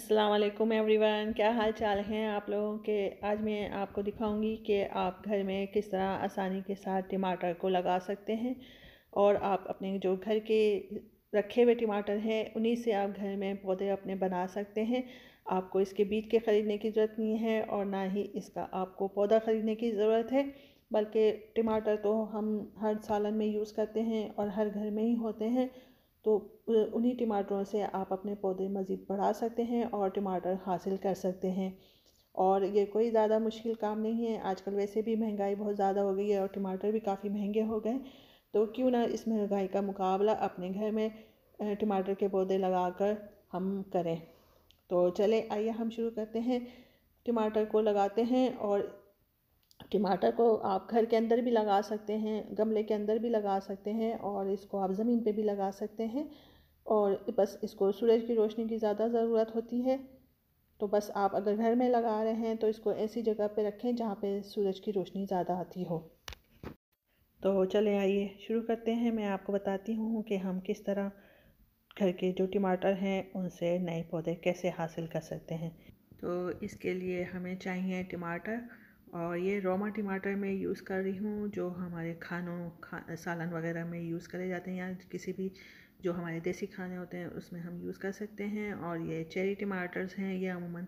every everyone क्या हाल चाल हैं आप लोगों के आज मैं आपको दिखाऊंगी कि आप घर में किस तरह आसानी के साथ टमाटर को लगा सकते हैं और आप अपने जो घर के रखे हुए टमाटर हैं उन्हीं से आप घर में पौधे अपने बना सकते हैं आपको इसके बीज के ख़रीदने की ज़रूरत नहीं है और ना ही इसका आपको पौधा ख़रीदने की ज़रूरत है बल्कि टमाटर तो हम हर सालन में यूज़ करते हैं और हर घर में ही होते हैं तो उन्हीं टमाटरों से आप अपने पौधे मज़ीद बढ़ा सकते हैं और टमाटर हासिल कर सकते हैं और ये कोई ज़्यादा मुश्किल काम नहीं है आजकल वैसे भी महंगाई बहुत ज़्यादा हो गई है और टमाटर भी काफ़ी महंगे हो गए तो क्यों ना इस महंगाई का मुकाबला अपने घर में टमाटर के पौधे लगा कर हम करें तो चले आइए हम शुरू करते हैं टमाटर को लगाते हैं और टमाटर को आप घर के अंदर भी लगा सकते हैं गमले के अंदर भी लगा सकते हैं और इसको आप ज़मीन पे भी लगा सकते हैं और बस इसको सूरज की रोशनी की ज़्यादा ज़रूरत होती है तो बस आप अगर घर में लगा रहे हैं तो इसको ऐसी जगह पे रखें जहाँ पे सूरज की रोशनी ज़्यादा आती हो तो चले आइए शुरू करते हैं मैं आपको बताती हूँ कि हम किस तरह घर के जो टमाटर हैं उनसे नए पौधे कैसे हासिल कर सकते हैं तो इसके लिए हमें चाहिए टमाटर और ये रोमा टमाटर मैं यूज़ कर रही हूँ जो हमारे खानों खा सालन वगैरह में यूज़ करे जाते हैं या किसी भी जो हमारे देसी खाने होते हैं उसमें हम यूज़ कर सकते हैं और ये चेरी टमाटर्स हैं ये अमूमन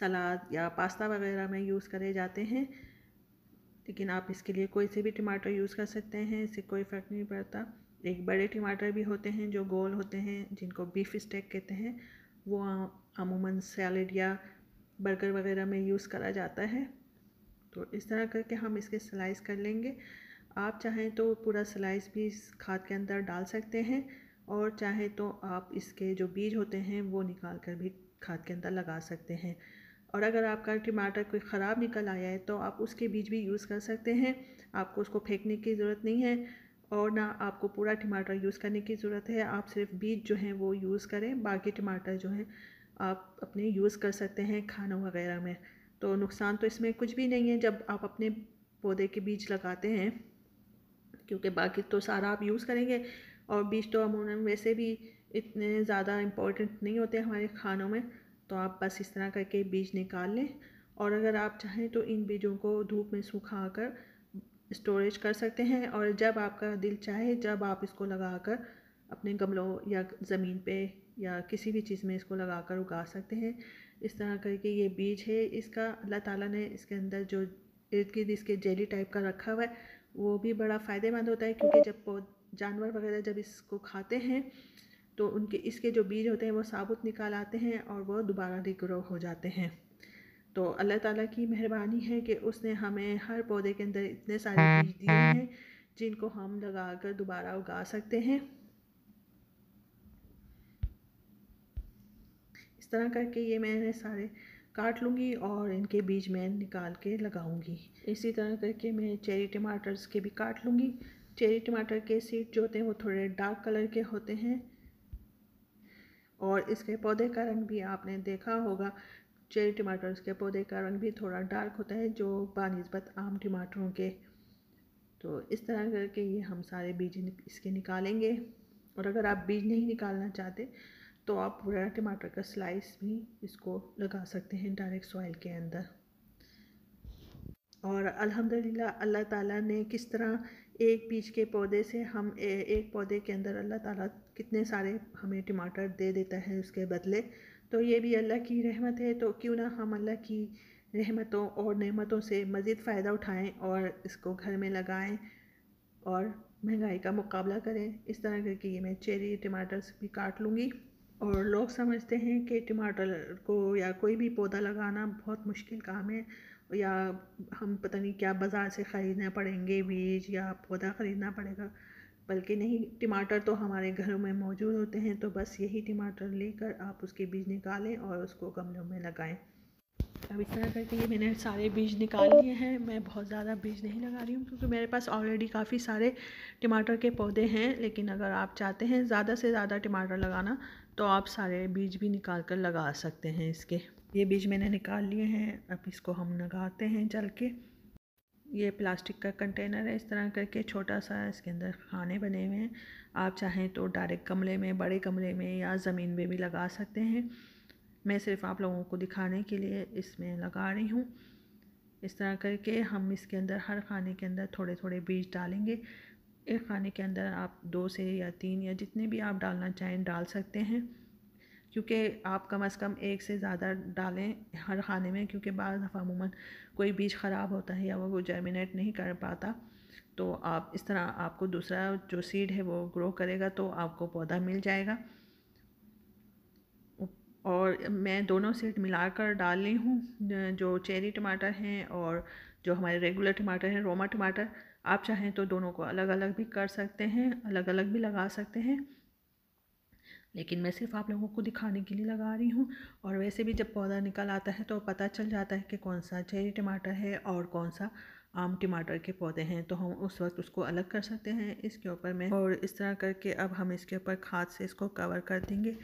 सलाद या पास्ता वगैरह में यूज़ करे जाते हैं लेकिन आप इसके लिए कोई से भी टमाटर यूज़ कर सकते हैं इससे कोई फ़र्क नहीं पड़ता एक बड़े टमाटर भी होते हैं जो गोल होते हैं जिनको बीफ स्टेक कहते हैं वो अमूमन सैलड या बर्गर वगैरह में यूज़ करा जाता है तो इस तरह करके हम इसके स्लाइस कर लेंगे आप चाहें तो पूरा स्लाइस भी इस खाद के अंदर डाल सकते हैं और चाहे तो आप इसके जो बीज होते हैं वो निकाल कर भी खाद के अंदर लगा सकते हैं और अगर आपका टमाटर कोई ख़राब निकल आया है तो आप उसके बीज भी यूज़ कर सकते हैं आपको उसको फेंकने की ज़रूरत नहीं है और ना आपको पूरा टमाटर यूज़ करने की ज़रूरत है आप सिर्फ बीज जो हैं वो यूज़ करें बाकी टमाटर जो हैं आप अपने यूज़ कर सकते हैं खानों वगैरह में तो नुकसान तो इसमें कुछ भी नहीं है जब आप अपने पौधे के बीज लगाते हैं क्योंकि बाकी तो सारा आप यूज़ करेंगे और बीज तो अमूमन वैसे भी इतने ज़्यादा इम्पोर्टेंट नहीं होते हमारे खानों में तो आप बस इस तरह करके बीज निकाल लें और अगर आप चाहें तो इन बीजों को धूप में सूखा कर स्टोरेज कर सकते हैं और जब आपका दिल चाहे जब आप इसको लगा कर अपने गमलों या ज़मीन पे या किसी भी चीज़ में इसको लगा कर उगा सकते हैं इस तरह करके ये बीज है इसका अल्लाह ताला ने इसके अंदर जो इर्द गिर्द इसके जेली टाइप का रखा हुआ है वो भी बड़ा फ़ायदेमंद होता है क्योंकि जब पौध जानवर वगैरह जब इसको खाते हैं तो उनके इसके जो बीज होते हैं वो साबुत निकाल आते हैं और वह दोबारा रिग्रो हो जाते हैं तो अल्लाह ताला की मेहरबानी है कि उसने हमें हर पौधे के अंदर इतने सारे बीज दिए हैं जिनको हम लगा कर दोबारा उगा सकते हैं इस तरह करके ये मैं सारे काट लूँगी और इनके बीज मैं निकाल के लगाऊँगी इसी तरह करके मैं चेरी टमाटर्स के भी काट लूँगी चेरी टमाटर के सीड जो होते हैं वो थोड़े डार्क कलर के होते हैं और इसके पौधे का रंग भी आपने देखा होगा चेरी टमाटर्स के पौधे का रंग भी थोड़ा डार्क होता है जो बानस्बत आम टमाटरों के तो इस तरह करके ये हम सारे बीज इसके निकालेंगे और अगर आप बीज नहीं निकालना चाहते तो आप पूरा टमाटर का स्लाइस भी इसको लगा सकते हैं डायरेक्ट सॉइल के अंदर और अल्हम्दुलिल्लाह अल्लाह ताला ने किस तरह एक बीज के पौधे से हम ए, एक पौधे के अंदर अल्लाह ताला कितने सारे हमें टमाटर दे देता है उसके बदले तो ये भी अल्लाह की रहमत है तो क्यों ना हम अल्लाह की रहमतों और नेमतों से मज़ीद फ़ायदा उठाएं और इसको घर में लगाएं और महंगाई का मुकाबला करें इस तरह करके ये मैं चेरी टमाटर भी काट लूँगी और लोग समझते हैं कि टमाटर को या कोई भी पौधा लगाना बहुत मुश्किल काम है या हम पता नहीं क्या बाज़ार से ख़रीदना पड़ेंगे बीज या पौधा ख़रीदना पड़ेगा बल्कि नहीं टमाटर तो हमारे घरों में मौजूद होते हैं तो बस यही टमाटर लेकर आप उसके बीज निकालें और उसको गमलों में लगाएं अब इस तरह करके ये मैंने सारे बीज निकाल लिए हैं मैं बहुत ज़्यादा बीज नहीं लगा रही हूँ क्योंकि मेरे पास ऑलरेडी काफ़ी सारे टमाटर के पौधे हैं लेकिन अगर आप चाहते हैं ज़्यादा से ज़्यादा टमाटर लगाना तो आप सारे बीज भी निकाल कर लगा सकते हैं इसके ये बीज मैंने निकाल लिए हैं अब इसको हम लगाते हैं चल के ये प्लास्टिक का कंटेनर है इस तरह करके छोटा सा इसके अंदर खाने बने हुए हैं आप चाहें तो डायरेक्ट गमले में बड़े गमले में या ज़मीन में भी लगा सकते हैं मैं सिर्फ आप लोगों को दिखाने के लिए इसमें लगा रही हूँ इस तरह करके हम इसके अंदर हर खाने के अंदर थोड़े थोड़े बीज डालेंगे एक खाने के अंदर आप दो से या तीन या जितने भी आप डालना चाहें डाल सकते हैं क्योंकि आप कम अज़ कम एक से ज़्यादा डालें हर खाने में क्योंकि बाज़ दफ़ा कोई बीज ख़राब होता है या वो जर्मिनेट नहीं कर पाता तो आप इस तरह आपको दूसरा जो सीड है वो ग्रो करेगा तो आपको पौधा मिल जाएगा और मैं दोनों सीड मिलाकर डाल रही हूँ जो चेरी टमाटर हैं और जो हमारे रेगुलर टमाटर हैं रोमा टमाटर आप चाहें तो दोनों को अलग अलग भी कर सकते हैं अलग अलग भी लगा सकते हैं लेकिन मैं सिर्फ आप लोगों को दिखाने के लिए लगा रही हूँ और वैसे भी जब पौधा निकल आता है तो पता चल जाता है कि कौन सा चेरी टमाटर है और कौन सा आम टमाटर के पौधे हैं तो हम उस वक्त उसको अलग कर सकते हैं इसके ऊपर में और इस तरह करके अब हम इसके ऊपर खाद से इसको कवर कर देंगे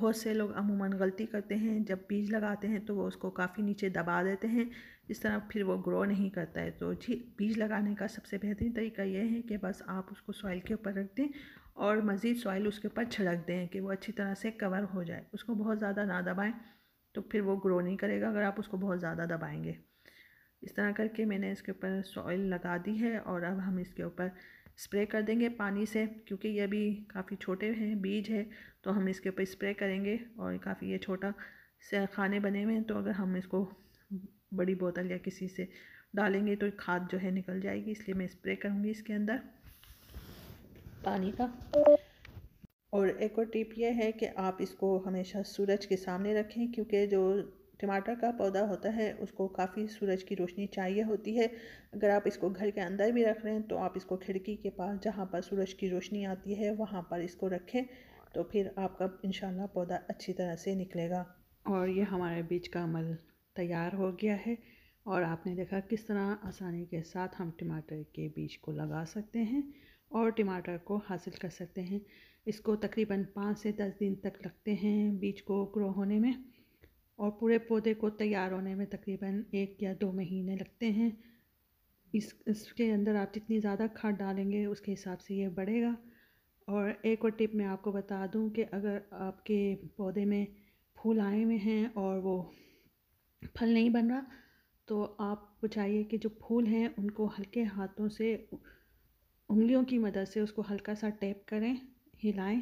बहुत से लोग अमूमन गलती करते हैं जब बीज लगाते हैं तो वो उसको काफ़ी नीचे दबा देते हैं इस तरह फिर वो ग्रो नहीं करता है तो जी बीज लगाने का सबसे बेहतरीन तरीका यह है कि बस आप उसको सॉइल के ऊपर रख दें और मज़ीद सॉइल उसके ऊपर छिड़क दें कि वो अच्छी तरह से कवर हो जाए उसको बहुत ज़्यादा ना दबाएँ तो फिर वो ग्रो नहीं करेगा अगर आप उसको बहुत ज़्यादा दबाएँगे इस तरह करके मैंने इसके ऊपर सॉइल लगा दी है और अब हम इसके ऊपर स्प्रे कर देंगे पानी से क्योंकि ये अभी काफ़ी छोटे हैं बीज है तो हम इसके ऊपर स्प्रे करेंगे और काफ़ी ये छोटा से खाने बने हुए हैं तो अगर हम इसको बड़ी बोतल या किसी से डालेंगे तो खाद जो है निकल जाएगी इसलिए मैं स्प्रे करूँगी इसके अंदर पानी का और एक और टिप यह है कि आप इसको हमेशा सूरज के सामने रखें क्योंकि जो टमाटर का पौधा होता है उसको काफ़ी सूरज की रोशनी चाहिए होती है अगर आप इसको घर के अंदर भी रख रहे हैं तो आप इसको खिड़की के पास जहाँ पर सूरज की रोशनी आती है वहाँ पर इसको रखें तो फिर आपका इन पौधा अच्छी तरह से निकलेगा और ये हमारे बीज का अमल तैयार हो गया है और आपने देखा किस तरह आसानी के साथ हम टमाटर के बीज को लगा सकते हैं और टमाटर को हासिल कर सकते हैं इसको तकरीबन पाँच से दस दिन तक लगते हैं बीज को ग्रो होने में और पूरे पौधे को तैयार होने में तकरीबन एक या दो महीने लगते हैं इस इसके अंदर आप जितनी ज़्यादा खाद डालेंगे उसके हिसाब से ये बढ़ेगा और एक और टिप मैं आपको बता दूं कि अगर आपके पौधे में फूल आए हुए हैं और वो फल नहीं बन रहा तो आप चाहिए कि जो फूल हैं उनको हल्के हाथों से उंगलियों की मदद से उसको हल्का सा टैप करें हिलाएं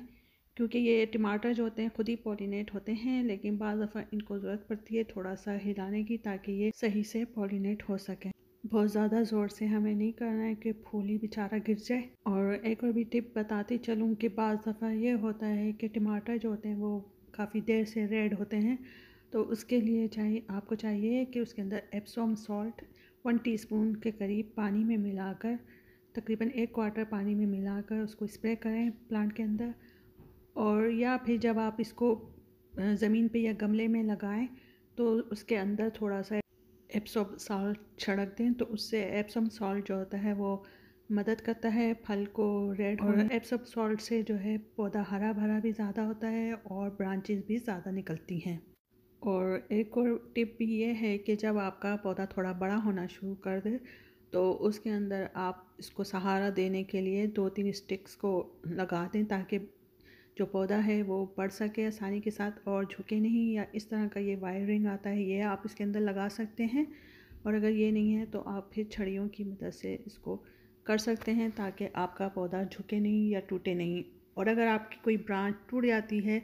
क्योंकि ये टमाटर जो होते हैं खुद ही पॉलीनेट होते हैं लेकिन बज़ दफ़ा इनको ज़रूरत पड़ती है थोड़ा सा हिलाने की ताकि ये सही से पॉलीनेट हो सकें बहुत ज़्यादा ज़ोर से हमें नहीं करना है कि फूल ही बेचारा गिर जाए और एक और भी टिप बताती चलूँ कि बज़ दफ़ा ये होता है कि टमाटर जो होते हैं वो काफ़ी देर से रेड होते हैं तो उसके लिए चाहिए आपको चाहिए कि उसके अंदर एप्सोम सॉल्ट वन टीस्पून के करीब पानी में मिलाकर तकरीबन एक क्वार्टर पानी में मिलाकर उसको स्प्रे करें प्लांट के अंदर और या फिर जब आप इसको ज़मीन पे या गमले में लगाएं तो उसके अंदर थोड़ा सा एप्सम सॉल्ट छिड़क दें तो उससे एप्सम सॉल्ट जो होता है वो मदद करता है फल को रेड और एप्सम सॉल्ट से जो है पौधा हरा भरा भी ज़्यादा होता है और ब्रांचेस भी ज़्यादा निकलती हैं और एक और टिप भी ये है कि जब आपका पौधा थोड़ा बड़ा होना शुरू कर दे तो उसके अंदर आप इसको सहारा देने के लिए दो तीन स्टिक्स को लगा दें ताकि जो पौधा है वो बढ़ सके आसानी के साथ और झुके नहीं या इस तरह का ये वायरिंग आता है ये आप इसके अंदर लगा सकते हैं और अगर ये नहीं है तो आप फिर छड़ियों की मदद से इसको कर सकते हैं ताकि आपका पौधा झुके नहीं या टूटे नहीं और अगर आपकी कोई ब्रांच टूट जाती है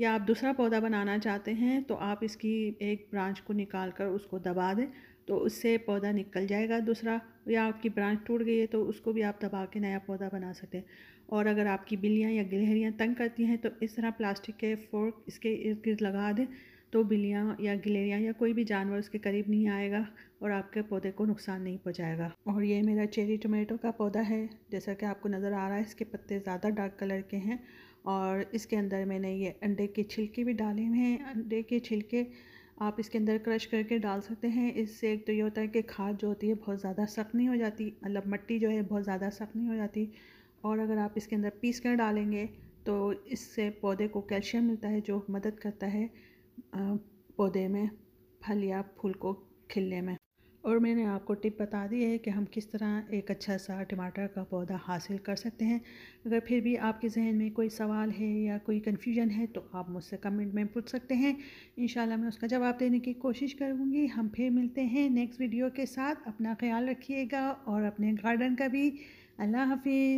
या आप दूसरा पौधा बनाना चाहते हैं तो आप इसकी एक ब्रांच को निकाल कर उसको दबा दें तो उससे पौधा निकल जाएगा दूसरा या आपकी ब्रांच टूट गई है तो उसको भी आप दबा के नया पौधा बना सकते हैं और अगर आपकी बिल्लियाँ या गिलहरियाँ तंग करती हैं तो इस तरह प्लास्टिक के फोर्क इसके इर्द गिर्द लगा दें तो बिल्लियाँ या गिलहरियाँ या कोई भी जानवर उसके करीब नहीं आएगा और आपके पौधे को नुकसान नहीं पहुँचाएगा और ये मेरा चेरी टोमेटो का पौधा है जैसा कि आपको नज़र आ रहा है इसके पत्ते ज़्यादा डार्क कलर के हैं और इसके अंदर मैंने ये अंडे के छिलके भी डाले हुए हैं अंडे के छिलके आप इसके अंदर क्रश करके डाल सकते हैं इससे एक तो ये होता है कि खाद जो होती है बहुत ज़्यादा सख्त नहीं हो जाती मतलब मट्टी जो है बहुत ज़्यादा सख्त नहीं हो जाती और अगर आप इसके अंदर पीस कर डालेंगे तो इससे पौधे को कैल्शियम मिलता है जो मदद करता है पौधे में फल या फूल को खिलने में और मैंने आपको टिप बता दी है कि हम किस तरह एक अच्छा सा टमाटर का पौधा हासिल कर सकते हैं अगर फिर भी आपके जहन में कोई सवाल है या कोई कन्फ्यूजन है तो आप मुझसे कमेंट में पूछ सकते हैं इन मैं उसका जवाब देने की कोशिश करूँगी हम फिर मिलते हैं नेक्स्ट वीडियो के साथ अपना ख्याल रखिएगा और अपने गार्डन का भी अल्लाह हाफिज़